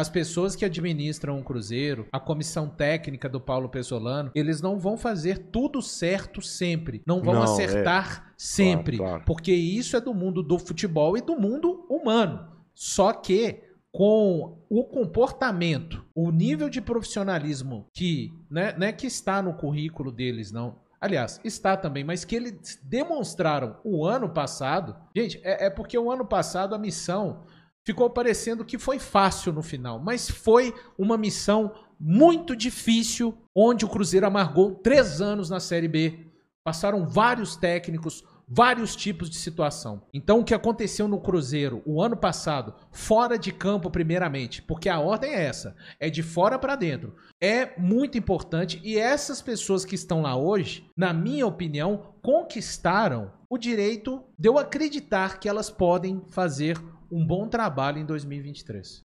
As pessoas que administram o um Cruzeiro, a comissão técnica do Paulo Pesolano, eles não vão fazer tudo certo sempre. Não vão não, é. acertar é. sempre. Claro, claro. Porque isso é do mundo do futebol e do mundo humano. Só que com o comportamento, o nível de profissionalismo que, né, não é que está no currículo deles, não. Aliás, está também, mas que eles demonstraram o ano passado. Gente, é, é porque o ano passado a missão ficou parecendo que foi fácil no final, mas foi uma missão muito difícil, onde o Cruzeiro amargou três anos na Série B. Passaram vários técnicos, vários tipos de situação. Então, o que aconteceu no Cruzeiro o ano passado, fora de campo, primeiramente, porque a ordem é essa: é de fora para dentro. É muito importante e essas pessoas que estão lá hoje, na minha opinião, conquistaram o direito de eu acreditar que elas podem fazer um bom trabalho em 2023.